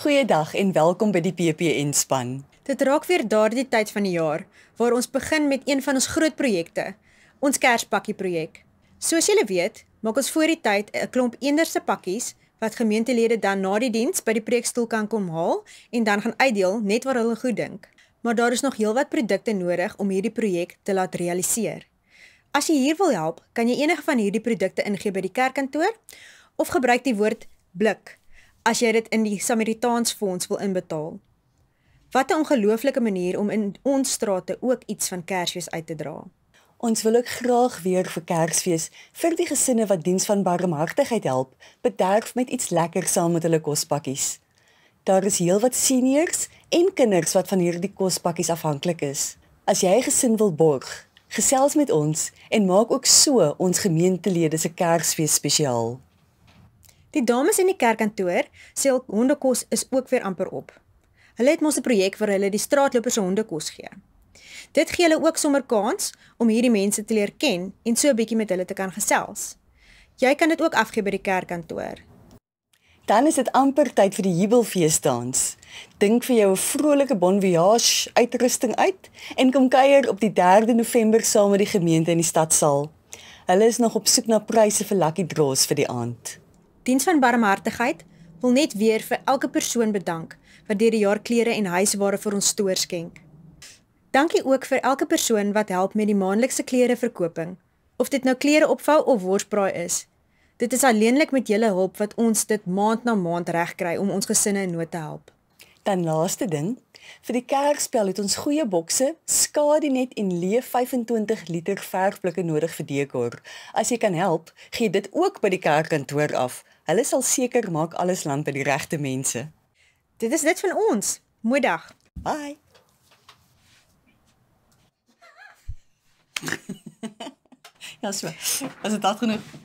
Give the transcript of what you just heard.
Goeiedag en welkom by die PPN span. Dit raak weer daardie tyd van die jaar waar ons begin met een van ons groot projekte, ons Kerspakkie projek. Soos julle weet, maak ons voor die tyd 'n klomp eenderse pakkies wat gemeentelede dan na die diens by die preekstoel kan kom haal en dan gaan uitdeel net waar hulle goed dink. Maar daar is nog heelwat produkte nodig om hierdie projek te laat realiseer. As jy hier wil help, kan jy enige van hierdie produkte ingee by die kerkkantoor of gebruik die woord blik as jy dit in die Samaritaans fonds wil inbetaal. Wat 'n ongelooflike manier om in ons strate ook iets van Kersfees uit te dra. Ons wil ook graag weer vir Kersfees vir die gesinne wat diens van barmhartigheid help, bederf met iets lekker saam met hulle kospakkies. Daar is heelwat seniors en kinders wat van hierdie kospakkies afhanklik is. As jy 'n gesin wil borg, gesels met ons en maak ook so ons gemeentelede se Kersfees spesiaal. Die dames in die kerkkantoor sê hul hondekos is ook weer amper op. Hulle het mos 'n projek waar hulle die straatlopers hondekos gee. Dit gee hulle ook sommer kans om hierdie mense te leer ken en so 'n bietjie met hulle te kan gesels. Jy kan dit ook afgee by die kerkkantoor. Dan is dit amper tyd vir die jubelfeesdans. Dink vir jou 'n vrolike bon voyage uitrusting uit en kom kuier op die 3 November saam met die gemeente in die stadsaal. Hulle is nog op soek na pryse vir lucky draws vir die aand. Diens van Barmhartigheid wil net weer vir elke persoon bedank wat deur die jaar klere en huisware vir ons stoor skenk. Dankie ook vir elke persoon wat help met die maandelikse klereverkoping, of dit nou klere opvou of worsbraai is. Dit is alleenlik met julle hulp wat ons dit maand na maand regkry om ons gesinne in nood te help. Dan laaste ding, vir die kerkspel het ons goeie bokse, skadu net en leef 25 liter verfblikke nodig vir dekor. As jy kan help, gee dit ook by die kerkkantoor af. Hulle sal seker maak alles land by die regte mense. Dit is net van ons. Goeiedag. Bye. ja, so. As dit daar genoeg.